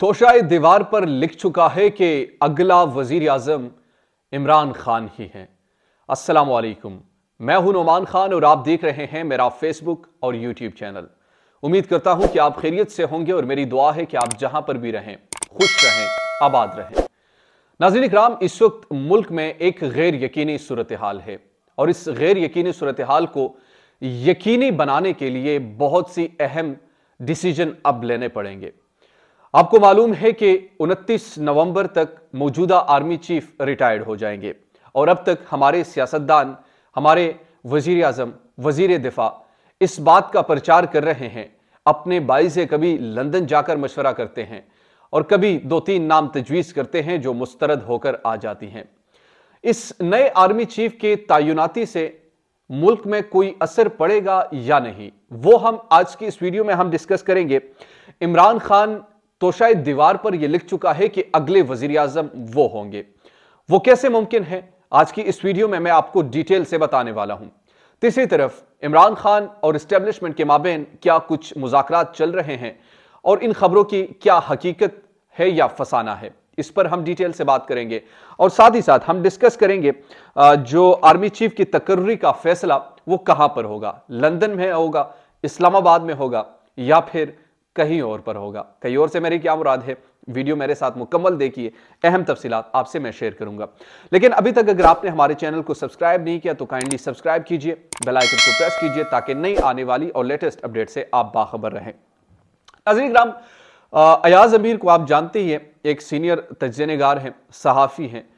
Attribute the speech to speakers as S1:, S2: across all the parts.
S1: तोशाई दीवार पर लिख चुका है कि अगला वजीर अजम इमरान खान ही हैं असलकुम मैं हूं नुमान खान और आप देख रहे हैं मेरा फेसबुक और यूट्यूब चैनल उम्मीद करता हूं कि आप खैरियत से होंगे और मेरी दुआ है कि आप जहां पर भी रहें खुश रहें आबाद रहें नाजिन इकराम इस वक्त मुल्क में एक गैर यकीनी सूरत हाल है और इस गैर यकीनी सूरत हाल को यकीनी बनाने के लिए बहुत सी अहम डिसीजन अब लेने पड़ेंगे आपको मालूम है कि 29 नवंबर तक मौजूदा आर्मी चीफ रिटायर्ड हो जाएंगे और अब तक हमारे सियासतदान हमारे वजीर अजम वजीर दिफा इस बात का प्रचार कर रहे हैं अपने बाई से कभी लंदन जाकर मशवरा करते हैं और कभी दो तीन नाम तजवीज़ करते हैं जो मुस्तरद होकर आ जाती हैं इस नए आर्मी चीफ के तयनाती से मुल्क में कोई असर पड़ेगा या नहीं वो हम आज की इस वीडियो में हम डिस्कस करेंगे इमरान खान तो शायद दीवार पर यह लिख चुका है कि अगले वजीर आजम वो होंगे वो कैसे मुमकिन है आज की इस वीडियो में मैं आपको डिटेल से बताने वाला हूं तीसरी तरफ इमरान खान और इस्टेब्लिशमेंट के माबेन क्या कुछ मुजाकर चल रहे हैं और इन खबरों की क्या हकीकत है या फसाना है इस पर हम डिटेल से बात करेंगे और साथ ही साथ हम डिस्कस करेंगे जो आर्मी चीफ की तकर्री का फैसला वो कहां पर होगा लंदन में होगा इस्लामाबाद में होगा या फिर कहीं और पर होगा कहीं और से मेरी क्या मुराद है वीडियो मेरे साथ मुकम्मल देखिए अहम तफसीत आपसे मैं शेयर करूंगा लेकिन अभी तक अगर आपने हमारे चैनल को सब्सक्राइब नहीं किया तो काइंडली सब्सक्राइब कीजिए बेल आइकन को प्रेस कीजिए ताकि नई आने वाली और लेटेस्ट अपडेट से आप बाखबर रहें नजरी ग्राम अयाज अमीर को आप जानते ही हैं एक सीनियर तजनगार हैं सहाफ़ी हैं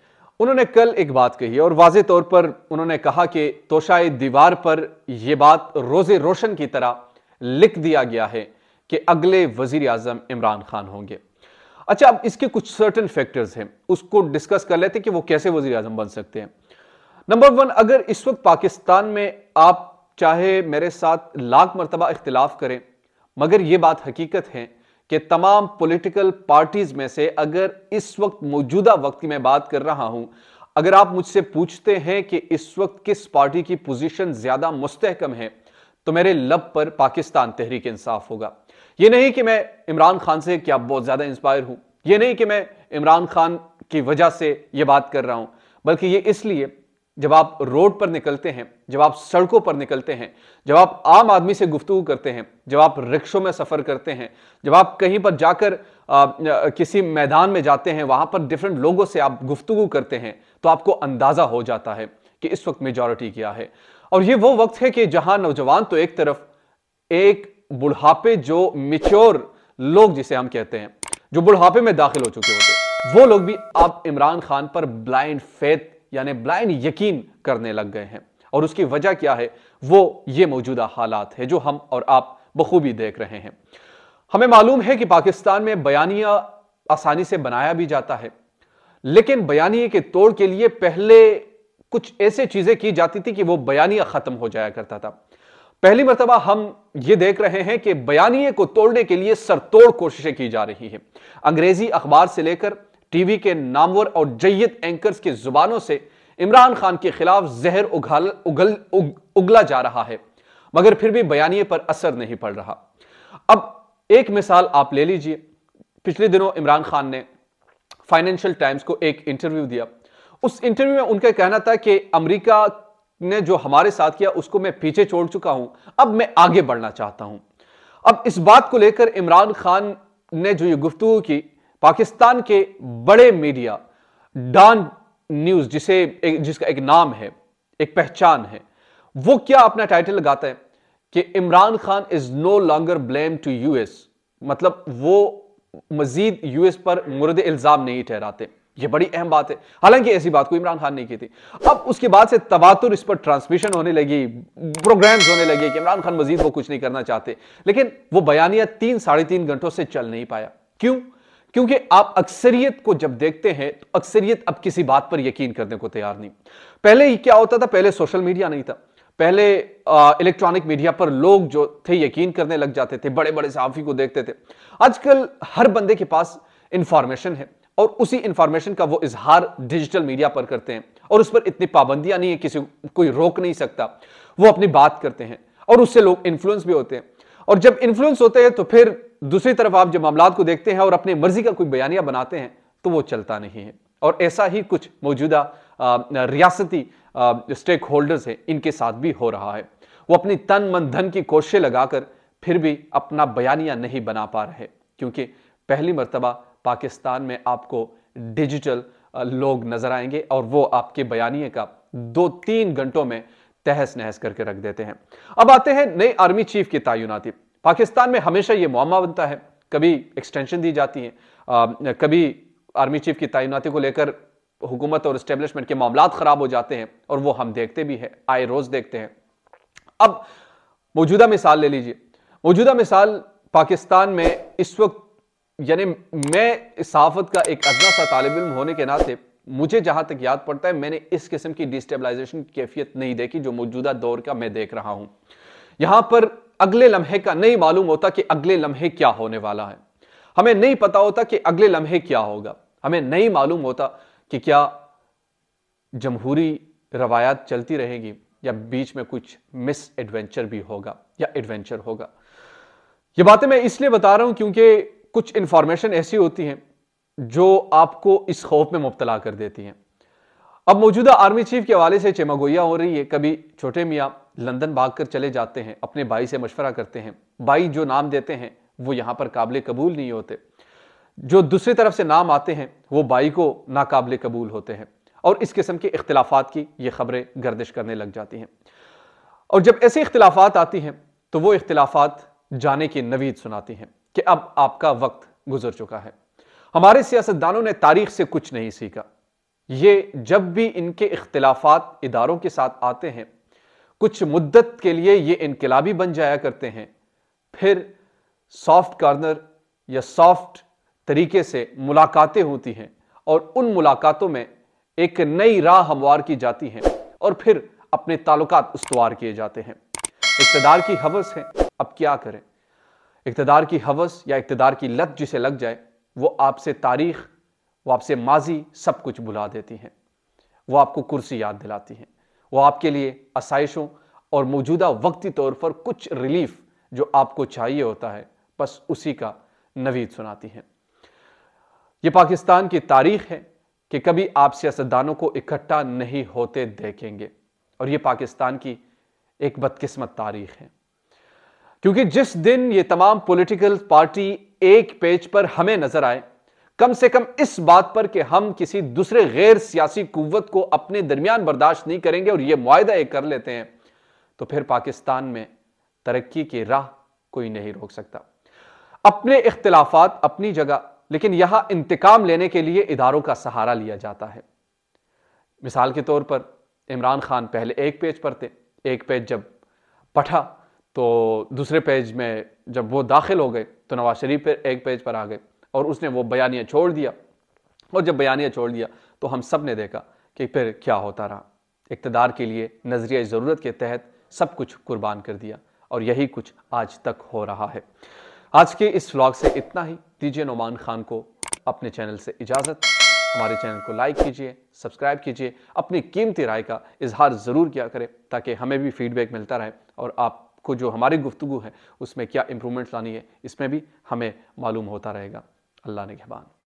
S1: उन्होंने कल एक बात कही और वाज तौर पर उन्होंने कहा कि तोशाए दीवार पर यह बात रोज़े रोशन की तरह लिख दिया गया है कि अगले वजीर अजम इमरान खान होंगे अच्छा अब इसके कुछ सर्टन फैक्टर्स हैं उसको डिस्कस कर लेते कि वो कैसे वजी अजम बन सकते हैं नंबर वन अगर इस वक्त पाकिस्तान में आप चाहे मेरे साथ लाख मरतबा इख्तलाफ करें मगर ये बात हकीकत है कि तमाम पॉलिटिकल पार्टीज में से अगर इस वक्त मौजूदा वक्त की मैं बात कर रहा हूं अगर आप मुझसे पूछते हैं कि इस वक्त किस पार्टी की पोजीशन ज्यादा मुस्तहकम है तो मेरे लब पर पाकिस्तान तहरीक इंसाफ होगा यह नहीं कि मैं इमरान खान से क्या बहुत ज्यादा इंस्पायर हूं यह नहीं कि मैं इमरान खान की वजह से यह बात कर रहा हूं बल्कि ये इसलिए जब आप रोड पर निकलते हैं जब आप सड़कों पर निकलते हैं जब आप आम आदमी से गुफ्तु करते हैं जब आप रिक्शों में सफ़र करते हैं जब आप कहीं पर जाकर आ, किसी मैदान में जाते हैं वहां पर डिफरेंट लोगों से आप गुफ्तु करते हैं तो आपको अंदाज़ा हो जाता है कि इस वक्त मेजॉरिटी क्या है और ये वो वक्त है कि जहां नौजवान तो एक तरफ एक बुढ़ापे जो मिच्योर लोग जिसे हम कहते हैं जो बुढ़ापे में दाखिल हो चुके होते हैं वो लोग भी अब इमरान खान पर ब्लाइंड फेथ यानी ब्लाइंड यकीन करने लग गए हैं और उसकी वजह क्या है वो ये मौजूदा हालात है जो हम और आप बखूबी देख रहे हैं हमें मालूम है कि पाकिस्तान में बयानिया आसानी से बनाया भी जाता है लेकिन बयानिए के तोड़ के लिए पहले कुछ ऐसे चीजें की जाती थी कि वो बयानिया खत्म हो जाया करता था पहली मरतबा हम ये देख रहे हैं कि बयानिए को तोड़ने के लिए सरतोड़ कोशिशें की जा रही है अंग्रेजी अखबार से लेकर टीवी के नामवर और जयत एंकर्स की जुबानों से इमरान खान के खिलाफ जहर उगल उगल उग, उगला जा रहा है मगर फिर भी बयानिए पर असर नहीं पड़ रहा अब एक मिसाल आप ले लीजिए पिछले दिनों इमरान खान ने फाइनेंशियल टाइम्स को एक इंटरव्यू दिया उस इंटरव्यू में उनका कहना था कि अमेरिका ने जो हमारे साथ किया उसको मैं पीछे छोड़ चुका हूं अब मैं आगे बढ़ना चाहता हूं अब इस बात को लेकर इमरान खान ने जो ये गुफ्तु की पाकिस्तान के बड़े मीडिया डॉन न्यूज जिसे एक, जिसका एक नाम है एक पहचान है वो क्या अपना टाइटल लगाता है कि Imran Khan is no longer blame to US मतलब वो मजीद यूएस पर मुरद इल्जाम नहीं ठहराते ये बड़ी अहम बात है हालांकि ऐसी बात को इमरान खान ने की थी अब उसके बाद से तबातुर इस पर ट्रांसमिशन होने लगी प्रोग्राम्स होने लगे कि इमरान खान मजीद वो कुछ नहीं करना चाहते लेकिन वो बयानिया तीन साढ़े तीन घंटों से चल नहीं पाया क्यों क्योंकि आप अक्सरियत को जब देखते हैं तो अक्सरियत अब किसी बात पर यकीन करने को तैयार नहीं पहले क्या होता था पहले सोशल मीडिया नहीं था पहले इलेक्ट्रॉनिक मीडिया पर लोग जो थे यकीन करने लग जाते थे बड़े बड़े सहाफ़ी को देखते थे आजकल हर बंदे के पास इंफॉर्मेशन है और उसी इंफॉर्मेशन का वो इजहार डिजिटल मीडिया पर करते हैं और उस पर इतनी पाबंदियां नहीं है किसी कोई रोक नहीं सकता वो अपनी बात करते हैं और उससे लोग इन्फ्लुएंस भी होते हैं और जब इन्फ्लुएंस होते हैं तो फिर दूसरी तरफ आप जब मामला को देखते हैं और अपनी मर्जी का कोई बयानिया बनाते हैं तो वो चलता नहीं है और ऐसा ही कुछ मौजूदा रियासती स्टेक होल्डर्स हैं इनके साथ भी हो रहा है वो अपनी तन मन धन की कोशिशें लगाकर फिर भी अपना बयानिया नहीं बना पा रहे क्योंकि पहली मरतबा पाकिस्तान में आपको डिजिटल लोग नजर आएंगे और वो आपके बयानी का दो तीन घंटों में तहस नहस करके रख देते हैं अब आते हैं नए आर्मी चीफ की तयनाती पाकिस्तान में हमेशा ये मामा बनता है कभी एक्सटेंशन दी जाती है आ, कभी आर्मी चीफ की तयनाती को लेकर हुकूमत और इस्टेब्लिशमेंट के मामला खराब हो जाते हैं और वो हम देखते भी हैं आए रोज देखते हैं अब मौजूदा मिसाल ले लीजिए मौजूदा मिसाल पाकिस्तान में इस वक्त यानी मैं सहाफत का एक अदना सा तालब इम होने के नाते मुझे जहां तक याद पड़ता है मैंने इस किस्म की डिस्टेबलाइजेशन की कैफियत नहीं देखी जो मौजूदा दौर का मैं देख रहा हूं यहां पर अगले लम्हे का नहीं मालूम होता कि अगले लम्हे क्या होने वाला है हमें नहीं पता होता कि अगले लम्हे क्या होगा हमें नहीं मालूम होता कि क्या जमहूरी रवायात चलती रहेगी या बीच में कुछ मिस एडवेंचर भी होगा या एडवेंचर होगा यह बातें मैं इसलिए बता रहा हूं क्योंकि कुछ इंफॉर्मेशन ऐसी होती हैं जो आपको इस खौफ में मुबतला कर देती हैं अब मौजूदा आर्मी चीफ के हवाले से चेमागोया हो रही है कभी छोटे मियाँ लंदन भाग कर चले जाते हैं अपने भाई से मशवरा करते हैं भाई जो नाम देते हैं वो यहाँ पर काबिल कबूल नहीं होते जो दूसरी तरफ से नाम आते हैं वो भाई को नाकबले कबूल होते हैं और इस किस्म के इख्तलाफात की ये खबरें गर्दिश करने लग जाती हैं और जब ऐसे इख्तलाफात आती हैं तो वो इख्तलाफात जाने की नवीद सुनाती हैं कि अब आपका वक्त गुजर चुका है हमारे सियासतदानों ने तारीख से कुछ नहीं सीखा ये जब भी इनके इख्तलाफात इदारों के साथ आते हैं कुछ मुद्दत के लिए ये इनकलाबी बन जाया करते हैं फिर सॉफ्ट कॉर्नर या सॉफ्ट तरीके से मुलाकातें होती हैं और उन मुलाकातों में एक नई राह हमवार की जाती है और फिर अपने ताल्लुकात उसवार किए जाते हैं इकतदार की हवस है अब क्या करें इकतदार की हवस या इकतदार की लत जिसे लग जाए वो आपसे तारीख वो आपसे माजी सब कुछ भुला देती हैं वो आपको कुर्सी याद दिलाती हैं वो आपके लिए आसाइशों और मौजूदा वक्ती तौर पर कुछ रिलीफ जो आपको चाहिए होता है बस उसी का नवीद सुनाती हैं ये पाकिस्तान की तारीख है कि कभी आप सियासतदानों को इकट्ठा नहीं होते देखेंगे और ये पाकिस्तान की एक बदकिस्मत तारीख है क्योंकि जिस दिन ये तमाम पॉलिटिकल पार्टी एक पेज पर हमें नजर आए कम से कम इस बात पर कि हम किसी दूसरे गैर सियासी कुवत को अपने दरमियान बर्दाश्त नहीं करेंगे और यह मुआदा एक कर लेते हैं तो फिर पाकिस्तान में तरक्की की राह कोई नहीं रोक सकता अपने इख्तलाफात अपनी जगह लेकिन यहां इंतकाम लेने के लिए इदारों का सहारा लिया जाता है मिसाल के तौर पर इमरान खान पहले एक पेज पर थे एक पेज जब पठा तो दूसरे पेज में जब वो दाखिल हो गए तो नवाज शरीफ फिर एक पेज पर आ गए और उसने वो बयानिया छोड़ दिया और जब बयानिया छोड़ दिया तो हम सब ने देखा कि फिर क्या होता रहा इकतदार के लिए नजरिया ज़रूरत के तहत सब कुछ कुर्बान कर दिया और यही कुछ आज तक हो रहा है आज के इस व्लॉग से इतना ही दीजिए नुमान खान को अपने चैनल से इजाज़त हमारे चैनल को लाइक कीजिए सब्सक्राइब कीजिए अपनी कीमती राय का इजहार ज़रूर किया करें ताकि हमें भी फीडबैक मिलता रहे और आप को जो हमारी गुफ्तु है उसमें क्या इम्प्रूवमेंट लानी है इसमें भी हमें मालूम होता रहेगा अल्लाह ने